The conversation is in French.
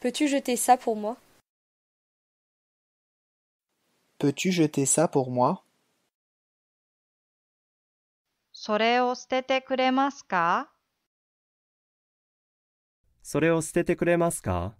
Peux-tu jeter ça pour moi? Peux-tu jeter ça pour moi?